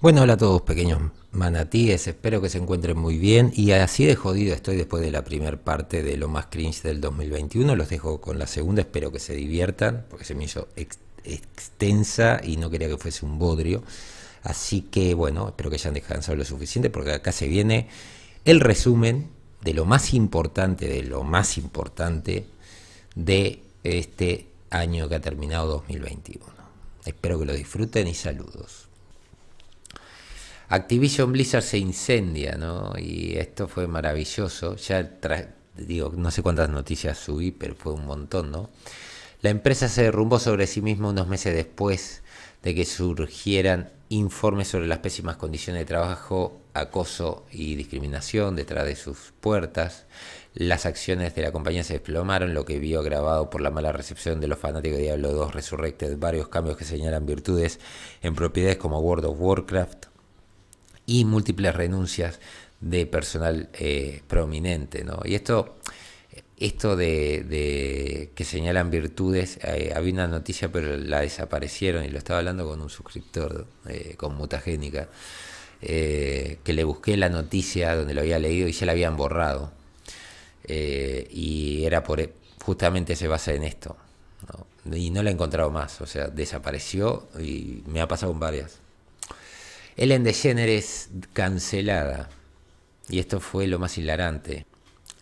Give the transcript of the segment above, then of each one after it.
Bueno, hola a todos pequeños manatíes, espero que se encuentren muy bien y así de jodido estoy después de la primera parte de lo más cringe del 2021, los dejo con la segunda, espero que se diviertan porque se me hizo extensa y no quería que fuese un bodrio, así que bueno, espero que hayan descansado lo suficiente porque acá se viene el resumen de lo más importante, de lo más importante de este año que ha terminado 2021. Espero que lo disfruten y saludos. Activision Blizzard se incendia, ¿no? Y esto fue maravilloso. Ya digo, no sé cuántas noticias subí, pero fue un montón, ¿no? La empresa se derrumbó sobre sí misma unos meses después de que surgieran informes sobre las pésimas condiciones de trabajo, acoso y discriminación detrás de sus puertas. Las acciones de la compañía se desplomaron, lo que vio agravado por la mala recepción de los fanáticos de Diablo II Resurrected, varios cambios que señalan virtudes en propiedades como World of Warcraft, y múltiples renuncias de personal eh, prominente. ¿no? Y esto, esto de, que señalan virtudes, eh, había una noticia pero la desaparecieron y lo estaba hablando con un suscriptor, eh, con Mutagénica, que le busqué la noticia donde lo había leído y ya la habían borrado. y era por, justamente se basa en esto. Y no la he encontrado más, o sea, desapareció y me ha pasado en varias. Ellen DeGeneres cancelada. Y esto fue lo más hilarante.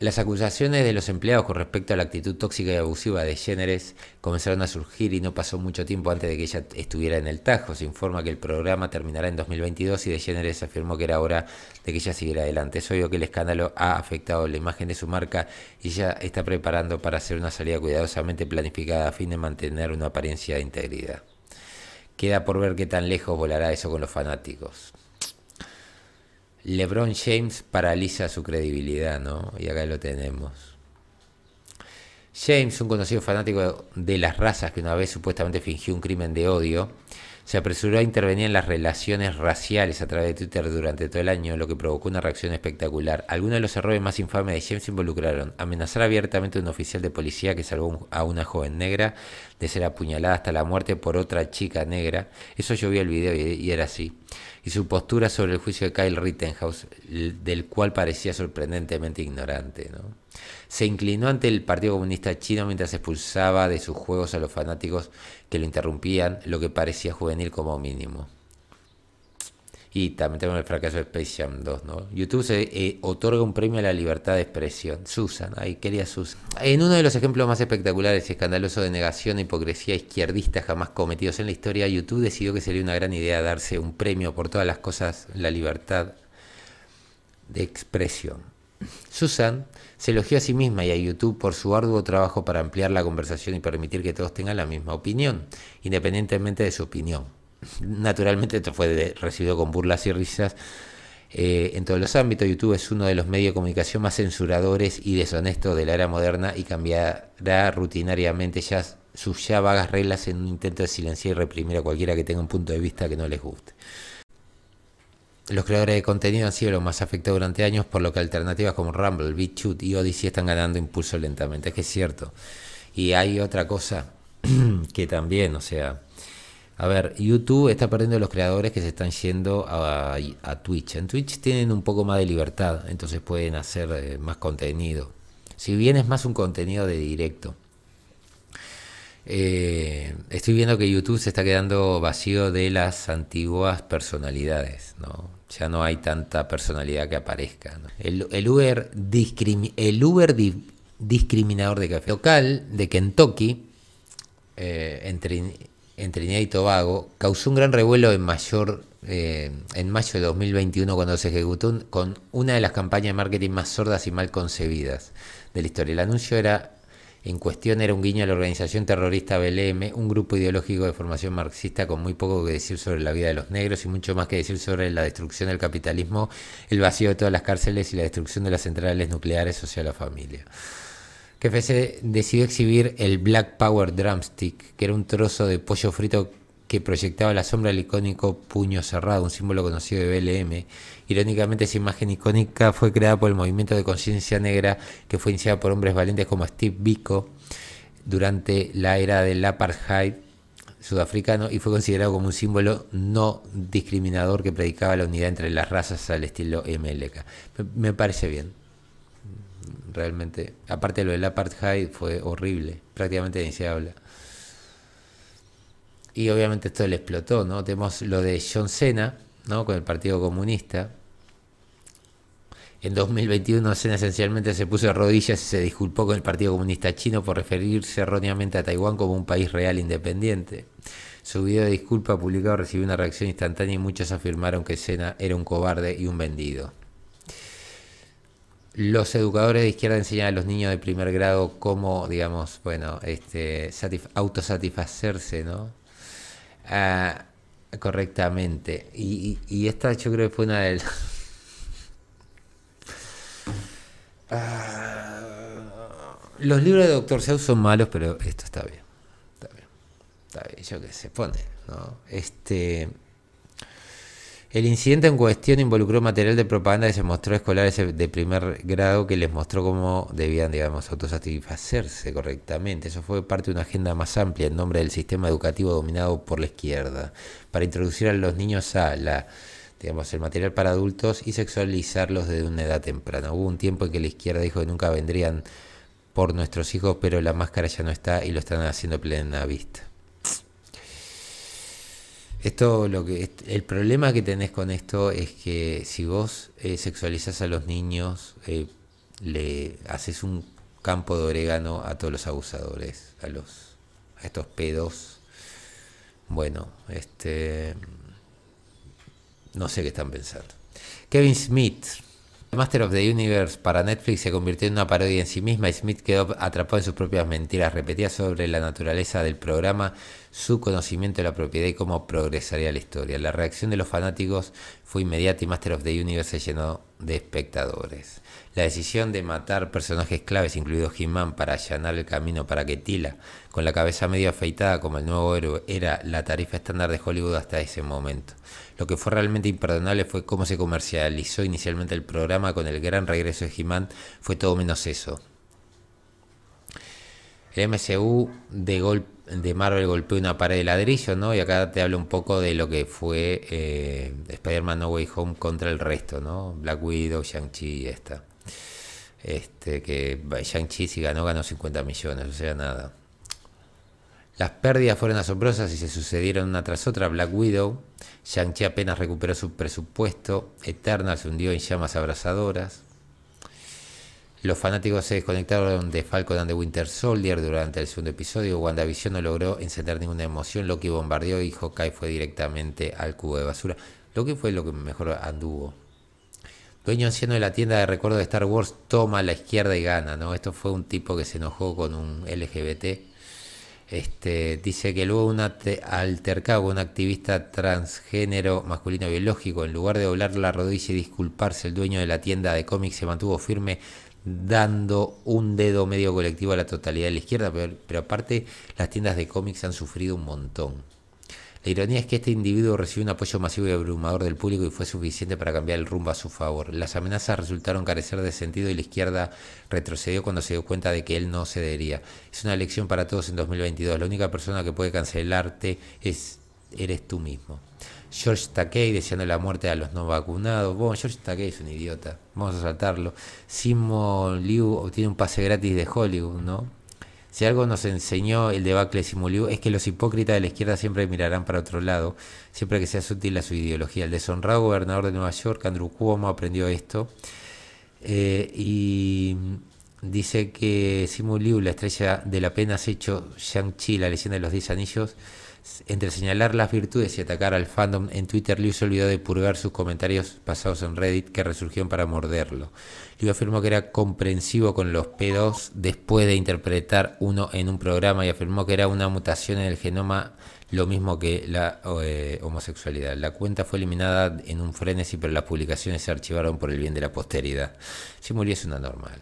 Las acusaciones de los empleados con respecto a la actitud tóxica y abusiva de DeGeneres comenzaron a surgir y no pasó mucho tiempo antes de que ella estuviera en el Tajo. Se informa que el programa terminará en 2022 y de afirmó que era hora de que ella siguiera adelante. Es obvio que el escándalo ha afectado la imagen de su marca y ella está preparando para hacer una salida cuidadosamente planificada a fin de mantener una apariencia de integridad. Queda por ver qué tan lejos volará eso con los fanáticos. LeBron James paraliza su credibilidad, ¿no? Y acá lo tenemos. James, un conocido fanático de las razas que una vez supuestamente fingió un crimen de odio, se apresuró a intervenir en las relaciones raciales a través de Twitter durante todo el año, lo que provocó una reacción espectacular. Algunos de los errores más infames de James involucraron amenazar abiertamente a un oficial de policía que salvó a una joven negra de ser apuñalada hasta la muerte por otra chica negra. Eso yo vi el video y, era así. Y su postura sobre el juicio de Kyle Rittenhouse, del cual parecía sorprendentemente ignorante, ¿no? Se inclinó ante el Partido Comunista Chino mientras expulsaba de sus juegos a los fanáticos que lo interrumpían, lo que parecía juvenil como mínimo. Y también tenemos el fracaso de Space Jam 2, YouTube se eh, otorga un premio a la libertad de expresión. Susan, ahí quería Susan. En uno de los ejemplos más espectaculares y escandalosos de negación e hipocresía izquierdista jamás cometidos en la historia, YouTube decidió que sería una gran idea darse un premio por todas las cosas, la libertad de expresión. Susan se elogió a sí misma y a YouTube por su arduo trabajo para ampliar la conversación y permitir que todos tengan la misma opinión, independientemente de su opinión. Naturalmente esto fue recibido con burlas y risas eh, en todos los ámbitos. YouTube es uno de los medios de comunicación más censuradores y deshonestos de la era moderna y cambiará rutinariamente sus ya vagas reglas en un intento de silenciar y reprimir a cualquiera que tenga un punto de vista que no les guste. Los creadores de contenido han sido los más afectados durante años, por lo que alternativas como Rumble, BitChute y Odyssey están ganando impulso lentamente. Es que es cierto. Y hay otra cosa que también, o sea, a ver, YouTube está perdiendo los creadores que se están yendo a, Twitch. En Twitch tienen un poco más de libertad, entonces pueden hacer eh, más contenido. Si bien es más un contenido de directo. Eh, estoy viendo que YouTube se está quedando vacío de las antiguas personalidades, ¿no? Ya no hay tanta personalidad que aparezca. El, Uber, discriminador de café local de Kentucky, en eh, entre, entre Trinidad y Tobago, causó un gran revuelo en mayor eh, en mayo de 2021 cuando se ejecutó con una de las campañas de marketing más sordas y mal concebidas de la historia. El anuncio era en cuestión era un guiño a la organización terrorista BLM, un grupo ideológico de formación marxista con muy poco que decir sobre la vida de los negros y mucho más que decir sobre la destrucción del capitalismo, el vacío de todas las cárceles y la destrucción de las centrales nucleares o sea, la familia. KFC decidió exhibir el Black Power Drumstick, que era un trozo de pollo frito que proyectaba la sombra del icónico puño cerrado, un símbolo conocido de BLM. Irónicamente, esa imagen icónica fue creada por el movimiento de conciencia negra que fue iniciado por hombres valientes como Steve Biko durante la era del apartheid sudafricano y fue considerado como un símbolo no discriminador que predicaba la unidad entre las razas al estilo MLK. Me parece bien. Realmente, aparte de lo del apartheid fue horrible, prácticamente ni habla y obviamente esto le explotó, ¿no? Tenemos lo de John Cena, ¿no? Con el Partido Comunista. En 2021 Sena esencialmente se puso de rodillas y se disculpó con el Partido Comunista Chino por referirse erróneamente a Taiwán como un país real independiente. Su video de disculpa publicado recibió una reacción instantánea y muchos afirmaron que Cena era un cobarde y un vendido. Los educadores de izquierda enseñan a los niños de primer grado cómo, digamos, bueno, este, autosatisfacerse, ¿no? Ah, correctamente. Y, esta yo creo que fue una de ah, los libros de Doctor Seuss son malos, pero esto está bien. Está bien. Está bien. Yo que se pone, ¿no? Este. El incidente en cuestión involucró material de propaganda y se mostró a escolares de primer grado que les mostró cómo debían, digamos, autosatisfacerse correctamente. Eso fue parte de una agenda más amplia en nombre del sistema educativo dominado por la izquierda, para introducir a los niños a la, digamos, el material para adultos y sexualizarlos desde una edad temprana. Hubo un tiempo en que la izquierda dijo que nunca vendrían por nuestros hijos, pero la máscara ya no está y lo están haciendo plena vista. Esto lo que el problema que tenés con esto es que si vos eh, sexualizás a los niños, eh, le haces un campo de orégano a todos los abusadores, a los a estos pedos. Bueno, este no sé qué están pensando. Kevin Smith Master of the Universe para Netflix se convirtió en una parodia en sí misma y Smith quedó atrapado en sus propias mentiras Repetía sobre la naturaleza del programa, su conocimiento de la propiedad y cómo progresaría la historia. La reacción de los fanáticos fue inmediata y Master of the Universe se llenó de espectadores. La decisión de matar personajes claves, incluido he para allanar el camino para que Tila, con la cabeza medio afeitada como el nuevo héroe, era la tarifa estándar de Hollywood hasta ese momento. Lo que fue realmente imperdonable fue cómo se comercializó inicialmente el programa con el gran regreso de he fue todo menos eso. El MCU de, de Marvel golpeó una pared de ladrillo, ¿no? Y acá te hablo un poco de lo que fue eh, Spider-Man No Way Home contra el resto, ¿no? Black Widow, Shang-Chi y esta. Este, que Shang-Chi si ganó, ganó 50 millones, o sea, nada. Las pérdidas fueron asombrosas y se sucedieron una tras otra. Black Widow, Shang-Chi apenas recuperó su presupuesto, Eternal se hundió en llamas abrasadoras. Los fanáticos se desconectaron de Falcon and the Winter Soldier durante el segundo episodio. WandaVision no logró encender ninguna emoción. Loki bombardeó y Hawkeye fue directamente al cubo de basura. lo que fue lo que mejor anduvo. Dueño anciano de la tienda de recuerdo de Star Wars toma la izquierda y gana, ¿no? Esto fue un tipo que se enojó con un LGBT. Este, dice que luego un altercado un activista transgénero masculino biológico, en lugar de doblar la rodilla y disculparse, el dueño de la tienda de cómics se mantuvo firme dando un dedo medio colectivo a la totalidad de la izquierda, pero, aparte las tiendas de cómics han sufrido un montón. La ironía es que este individuo recibió un apoyo masivo y abrumador del público y fue suficiente para cambiar el rumbo a su favor. Las amenazas resultaron carecer de sentido y la izquierda retrocedió cuando se dio cuenta de que él no cedería. Es una elección para todos en 2022. La única persona que puede cancelarte es eres tú mismo. George Takei deseando la muerte a los no vacunados. Bueno, George Takei es un idiota. Vamos a saltarlo. Simu Liu obtiene un pase gratis de Hollywood, ¿no? Si algo nos enseñó el debacle de Liu es que los hipócritas de la izquierda siempre mirarán para otro lado, siempre que sea sutil a su ideología. El deshonrado gobernador de Nueva York, Andrew Cuomo, aprendió esto. Eh, y dice que Liu, la estrella de la pena, hecho Shang-Chi, la leyenda de los 10 anillos, entre señalar las virtudes y atacar al fandom, en Twitter Liu se olvidó de purgar sus comentarios pasados en Reddit que resurgieron para morderlo. Liu afirmó que era comprensivo con los pedos después de interpretar uno en un programa y afirmó que era una mutación en el genoma lo mismo que la eh, homosexualidad. La cuenta fue eliminada en un frenesí, pero las publicaciones se archivaron por el bien de la posteridad. Si es una normal.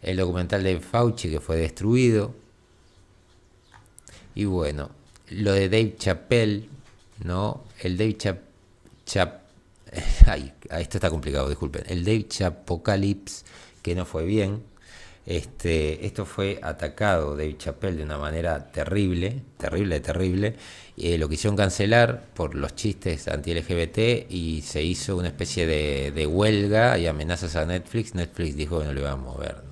El documental de Fauci que fue destruido. Y bueno, lo de Dave Chappelle, ¿no? El Dave Chap... ay, ah, esto está complicado, disculpen. El Dave Chapocalypse, que no fue bien. Este, esto fue atacado Dave Chappelle de una manera terrible, terrible, terrible. Eh, lo quisieron cancelar por los chistes anti-LGBT y se hizo una especie de, de huelga y amenazas a Netflix. Netflix dijo que no le iba a mover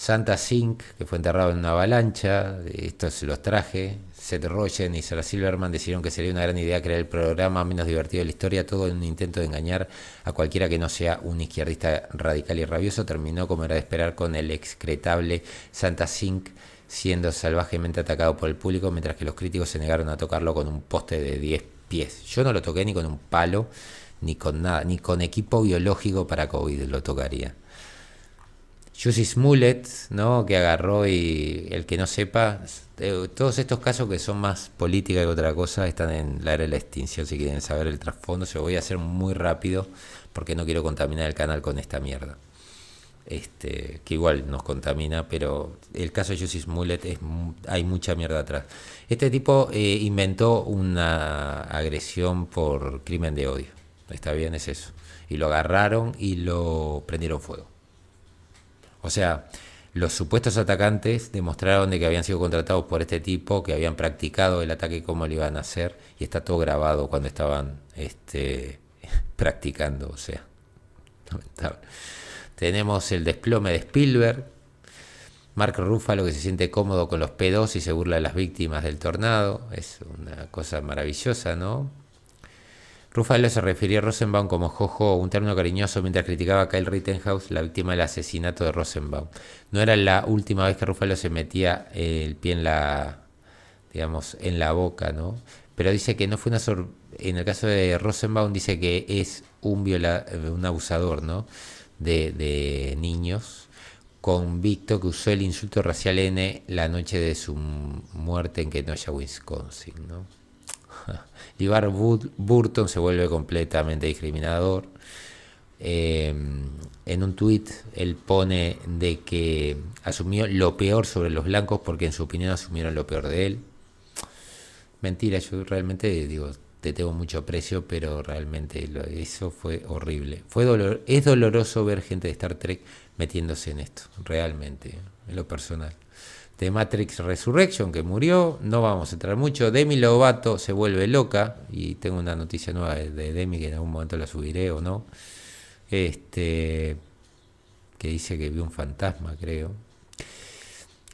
Santa Sink, que fue enterrado en una avalancha, estos los traje. Seth Rogen y Sarah Silverman decidieron que sería una gran idea crear el programa menos divertido de la historia, todo en un intento de engañar a cualquiera que no sea un izquierdista radical y rabioso. Terminó, como era de esperar, con el excretable Santa Sink siendo salvajemente atacado por el público, mientras que los críticos se negaron a tocarlo con un poste de 10 pies. Yo no lo toqué ni con un palo, ni con nada, ni con equipo biológico para COVID lo tocaría. Jussi Mulet, ¿no? que agarró y el que no sepa, eh, todos estos casos que son más política que otra cosa están en la era de la extinción, si quieren saber el trasfondo, se lo voy a hacer muy rápido porque no quiero contaminar el canal con esta mierda. Este, que igual nos contamina, pero el caso de Jussie Smullett es, hay mucha mierda atrás. Este tipo eh, inventó una agresión por crimen de odio, está bien, es eso. Y lo agarraron y lo prendieron fuego. O sea, los supuestos atacantes demostraron de que habían sido contratados por este tipo, que habían practicado el ataque como lo iban a hacer, y está todo grabado cuando estaban este, practicando, o sea. Lamentable. Tenemos el desplome de Spielberg, Mark Ruffalo que se siente cómodo con los pedos y se burla de las víctimas del tornado, es una cosa maravillosa, ¿no? Ruffalo se refirió a Rosenbaum como Jojo, un término cariñoso, mientras criticaba a Kyle Rittenhouse, la víctima del asesinato de Rosenbaum. No era la última vez que Ruffalo se metía el pie en la, digamos, en la boca, ¿no? Pero dice que no fue una sorpresa. en el caso de Rosenbaum dice que es un viola un abusador, ¿no? De, niños convicto que usó el insulto racial N la noche de su muerte en Kenosha, Wisconsin, ¿no? Ivar Burton se vuelve completamente discriminador. Em, en un tuit él pone de que asumió lo peor sobre los blancos porque en su opinión asumieron lo peor de él. Mentira, yo realmente digo, te tengo mucho aprecio, pero realmente eso fue horrible. Fue dolor, es doloroso ver gente de Star Trek metiéndose en esto, realmente, en lo personal de Matrix Resurrection, que murió. No vamos a entrar mucho. Demi Lovato se vuelve loca. Y tengo una noticia nueva de Demi que en algún momento la subiré o no. Este. Que dice que vio un fantasma, creo.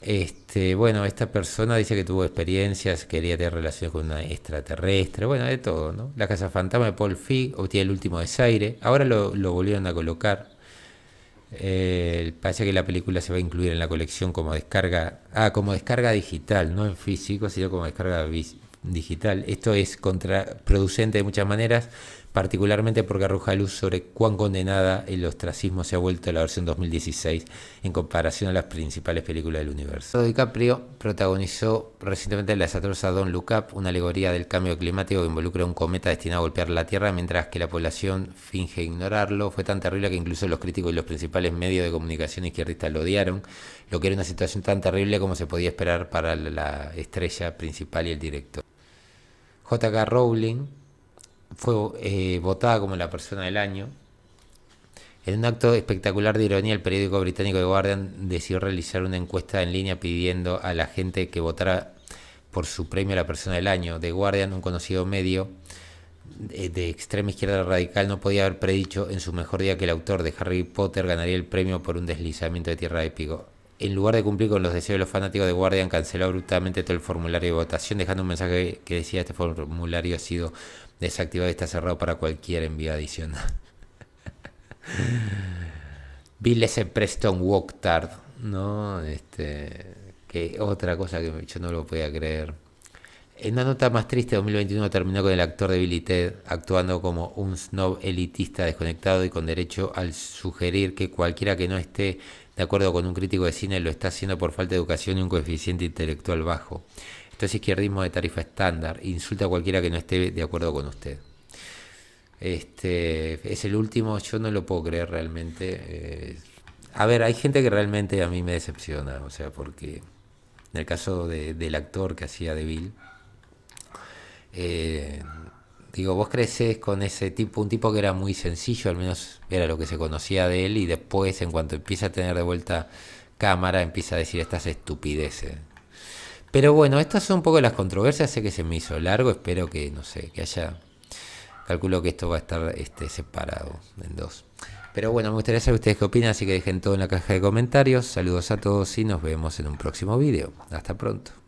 Este, bueno, esta persona dice que tuvo experiencias, quería tener relaciones con una extraterrestre, bueno, de todo, ¿no? La Casa Fantasma de Paul Fig obtiene el último desaire. Ahora lo, lo volvieron a colocar eh, parece que la película se va a incluir en la colección como descarga, ah, como descarga digital, no en físico, sino como descarga digital. Esto es contraproducente de muchas maneras, particularmente porque arroja luz sobre cuán condenada el ostracismo se ha vuelto la versión 2016 en comparación a las principales películas del universo. DiCaprio protagonizó recientemente la desastrosa Don Look Up, una alegoría del cambio climático que involucra un cometa destinado a golpear la Tierra, mientras que la población finge ignorarlo. Fue tan terrible que incluso los críticos y los principales medios de comunicación izquierdistas lo odiaron, lo que era una situación tan terrible como se podía esperar para la estrella principal y el director. J.K. Rowling fue eh, votada como la persona del año. En un acto espectacular de ironía, el periódico británico The Guardian decidió realizar una encuesta en línea pidiendo a la gente que votara por su premio a la persona del año. The Guardian, un conocido medio de, eh, de extrema izquierda radical, no podía haber predicho en su mejor día que el autor de Harry Potter ganaría el premio por un deslizamiento de tierra épico en lugar de cumplir con los deseos de los fanáticos de Guardian, canceló abruptamente todo el formulario de votación, dejando un mensaje que decía este formulario ha sido desactivado y está cerrado para cualquier envío adicional. Bill S. Preston Woktard, ¿no? Este, que otra cosa que yo no lo podía creer. En una nota más triste, 2021 terminó con el actor de Billy actuando como un snob elitista desconectado y con derecho al sugerir que cualquiera que no esté de acuerdo con un crítico de cine, lo está haciendo por falta de educación y un coeficiente intelectual bajo. Esto es izquierdismo de tarifa estándar. Insulta a cualquiera que no esté de acuerdo con usted. Este es el último, yo no lo puedo creer realmente. Eh, a ver, hay gente que realmente a mí me decepciona, o sea, porque en el caso del actor que hacía de Bill, eh, Digo, vos creces con ese tipo, un tipo que era muy sencillo, al menos era lo que se conocía de él, y después, en cuanto empieza a tener de vuelta cámara, empieza a decir estas estupideces. Pero bueno, estas son un poco las controversias, sé que se me hizo largo, espero que, no sé, que haya... Calculo que esto va a estar este, separado en dos. Pero bueno, me gustaría saber ustedes qué opinan, así que dejen todo en la caja de comentarios. Saludos a todos y nos vemos en un próximo video. Hasta pronto.